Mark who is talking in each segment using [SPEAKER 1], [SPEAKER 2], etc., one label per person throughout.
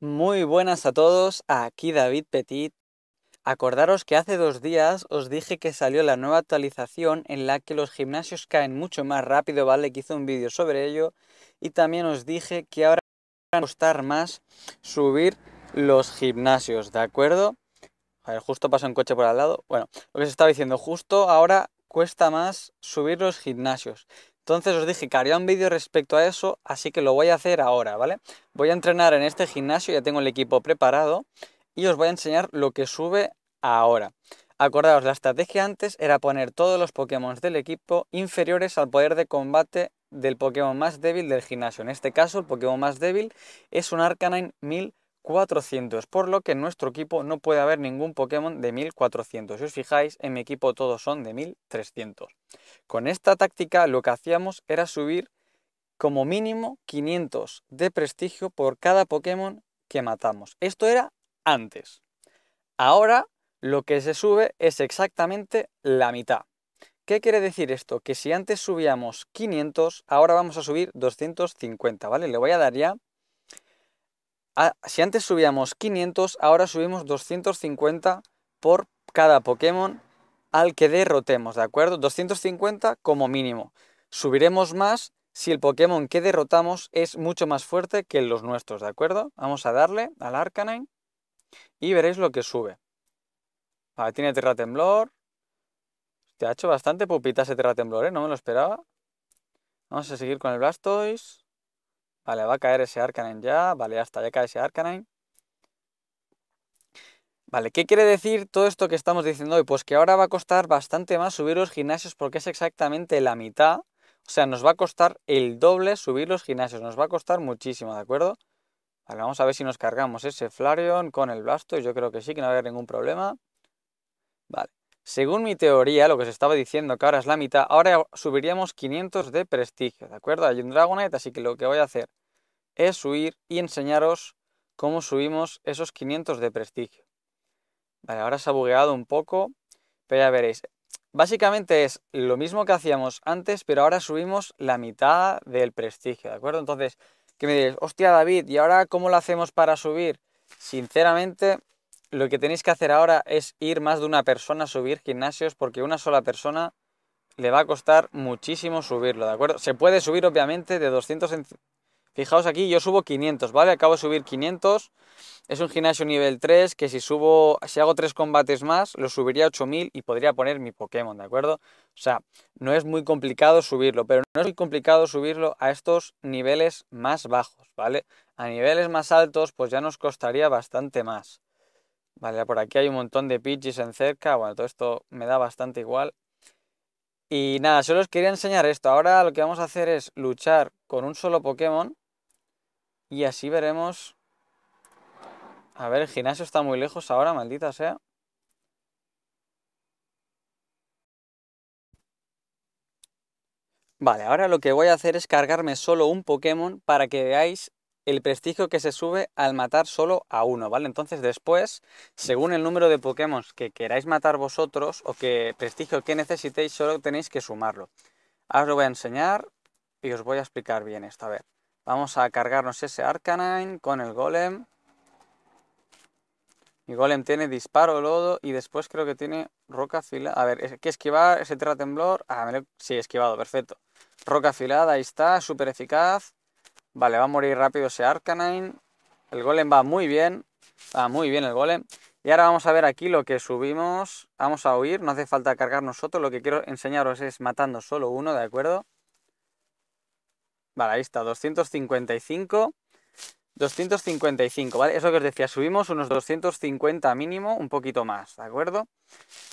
[SPEAKER 1] Muy buenas a todos, aquí David Petit. Acordaros que hace dos días os dije que salió la nueva actualización en la que los gimnasios caen mucho más rápido, ¿vale? Que hice un vídeo sobre ello. Y también os dije que ahora va a costar más subir los gimnasios, ¿de acuerdo? A ver, justo pasó un coche por al lado. Bueno, lo que os estaba diciendo, justo ahora cuesta más subir los gimnasios. Entonces os dije que haría un vídeo respecto a eso, así que lo voy a hacer ahora, ¿vale? Voy a entrenar en este gimnasio, ya tengo el equipo preparado y os voy a enseñar lo que sube ahora. Acordaos, la estrategia antes era poner todos los Pokémon del equipo inferiores al poder de combate del Pokémon más débil del gimnasio. En este caso, el Pokémon más débil es un Arcanine 1000 1400, por lo que en nuestro equipo no puede haber ningún Pokémon de 1400. Si os fijáis, en mi equipo todos son de 1300. Con esta táctica lo que hacíamos era subir como mínimo 500 de prestigio por cada Pokémon que matamos. Esto era antes. Ahora lo que se sube es exactamente la mitad. ¿Qué quiere decir esto? Que si antes subíamos 500, ahora vamos a subir 250, ¿vale? Le voy a dar ya Ah, si antes subíamos 500, ahora subimos 250 por cada Pokémon al que derrotemos, ¿de acuerdo? 250 como mínimo. Subiremos más si el Pokémon que derrotamos es mucho más fuerte que los nuestros, ¿de acuerdo? Vamos a darle al Arcanine y veréis lo que sube. Tiene tiene Temblor. Te ha hecho bastante pupita ese Temblor, ¿eh? No me lo esperaba. Vamos a seguir con el Blastoise. Vale, va a caer ese Arcanine ya. Vale, hasta ya cae ese Arcanine. Vale, ¿qué quiere decir todo esto que estamos diciendo hoy? Pues que ahora va a costar bastante más subir los gimnasios porque es exactamente la mitad. O sea, nos va a costar el doble subir los gimnasios. Nos va a costar muchísimo, ¿de acuerdo? Vale, vamos a ver si nos cargamos ese Flareon con el Blasto. Yo creo que sí, que no va a haber ningún problema. Vale. Según mi teoría, lo que se estaba diciendo que ahora es la mitad, ahora subiríamos 500 de prestigio, ¿de acuerdo? Hay un Dragonite, así que lo que voy a hacer es subir y enseñaros cómo subimos esos 500 de prestigio. Vale, ahora se ha bugueado un poco, pero ya veréis. Básicamente es lo mismo que hacíamos antes, pero ahora subimos la mitad del prestigio, ¿de acuerdo? Entonces, que me diréis, hostia David, ¿y ahora cómo lo hacemos para subir? Sinceramente, lo que tenéis que hacer ahora es ir más de una persona a subir gimnasios porque una sola persona le va a costar muchísimo subirlo, ¿de acuerdo? Se puede subir obviamente de 200... Fijaos aquí, yo subo 500, ¿vale? Acabo de subir 500. Es un gimnasio nivel 3 que si subo, si hago tres combates más, lo subiría a 8000 y podría poner mi Pokémon, ¿de acuerdo? O sea, no es muy complicado subirlo, pero no es muy complicado subirlo a estos niveles más bajos, ¿vale? A niveles más altos pues ya nos costaría bastante más. Vale, por aquí hay un montón de pitches en cerca. Bueno, todo esto me da bastante igual. Y nada, solo os quería enseñar esto. Ahora lo que vamos a hacer es luchar con un solo Pokémon. Y así veremos... A ver, el gimnasio está muy lejos ahora, maldita sea. Vale, ahora lo que voy a hacer es cargarme solo un Pokémon para que veáis el prestigio que se sube al matar solo a uno, ¿vale? Entonces después, según el número de Pokémon que queráis matar vosotros o que prestigio que necesitéis, solo tenéis que sumarlo. Ahora os lo voy a enseñar y os voy a explicar bien esto. A ver, vamos a cargarnos ese Arcanine con el Golem. Mi Golem tiene disparo, lodo y después creo que tiene roca afilada. A ver, es que esquivar, ese terra temblor. Ah, me lo... sí, esquivado, perfecto. Roca afilada, ahí está, súper eficaz. Vale, va a morir rápido ese Arcanine. El golem va muy bien. Va muy bien el golem. Y ahora vamos a ver aquí lo que subimos. Vamos a huir, no hace falta cargar nosotros. Lo que quiero enseñaros es matando solo uno, ¿de acuerdo? Vale, ahí está, 255. 255, ¿vale? Eso que os decía, subimos unos 250 mínimo, un poquito más, ¿de acuerdo?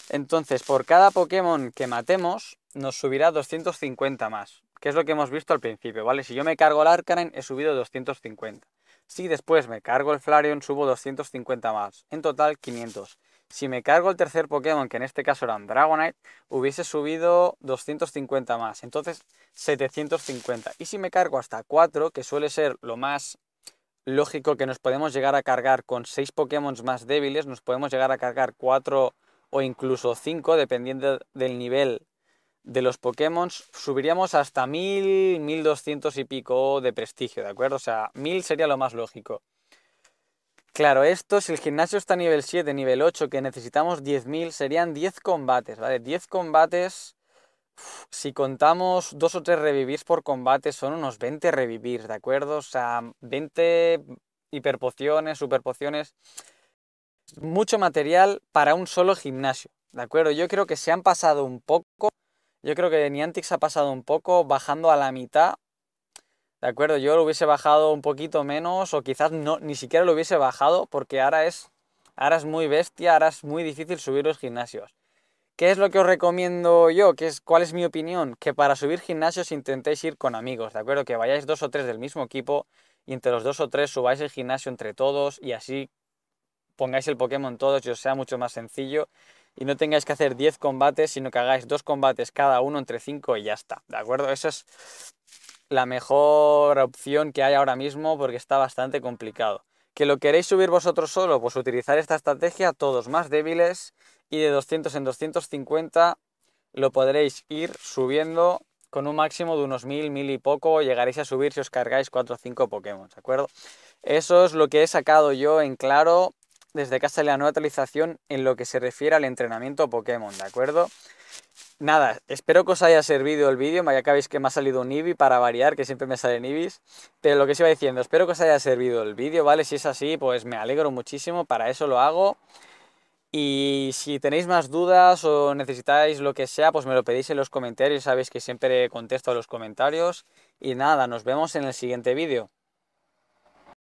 [SPEAKER 1] Entonces, por cada Pokémon que matemos, nos subirá 250 más, que es lo que hemos visto al principio, ¿vale? Si yo me cargo el Arcanine, he subido 250. Si después me cargo el Flareon, subo 250 más, en total 500. Si me cargo el tercer Pokémon, que en este caso era Dragonite, hubiese subido 250 más, entonces 750. Y si me cargo hasta 4, que suele ser lo más lógico que nos podemos llegar a cargar con 6 Pokémon más débiles, nos podemos llegar a cargar 4 o incluso 5, dependiendo del nivel de los Pokémon subiríamos hasta 1000, 1200 y pico de prestigio, ¿de acuerdo? O sea, 1000 sería lo más lógico. Claro, esto, si el gimnasio está a nivel 7, nivel 8, que necesitamos 10.000, serían 10 combates, ¿vale? 10 combates, si contamos 2 o 3 revivir por combate, son unos 20 revivir, ¿de acuerdo? O sea, 20 hiperpociones, superpociones, mucho material para un solo gimnasio, ¿de acuerdo? Yo creo que se han pasado un poco yo creo que Niantic se ha pasado un poco bajando a la mitad. De acuerdo, yo lo hubiese bajado un poquito menos o quizás no, ni siquiera lo hubiese bajado porque ahora es, ahora es muy bestia, ahora es muy difícil subir los gimnasios. ¿Qué es lo que os recomiendo yo? ¿Qué es, ¿Cuál es mi opinión? Que para subir gimnasios intentéis ir con amigos, ¿de acuerdo? Que vayáis dos o tres del mismo equipo y entre los dos o tres subáis el gimnasio entre todos y así pongáis el Pokémon todos y os sea mucho más sencillo y no tengáis que hacer 10 combates, sino que hagáis dos combates cada uno entre 5 y ya está, ¿de acuerdo? Esa es la mejor opción que hay ahora mismo porque está bastante complicado. ¿Que lo queréis subir vosotros solo? Pues utilizar esta estrategia, todos más débiles, y de 200 en 250 lo podréis ir subiendo con un máximo de unos 1000, 1000 y poco, llegaréis a subir si os cargáis 4 o 5 Pokémon, ¿de acuerdo? Eso es lo que he sacado yo en claro desde que sale la nueva actualización en lo que se refiere al entrenamiento Pokémon, ¿de acuerdo? Nada, espero que os haya servido el vídeo, ya que que me ha salido un Eevee para variar, que siempre me salen Eevees, pero lo que os iba diciendo, espero que os haya servido el vídeo, ¿vale? Si es así, pues me alegro muchísimo, para eso lo hago. Y si tenéis más dudas o necesitáis lo que sea, pues me lo pedís en los comentarios, sabéis que siempre contesto a los comentarios. Y nada, nos vemos en el siguiente vídeo.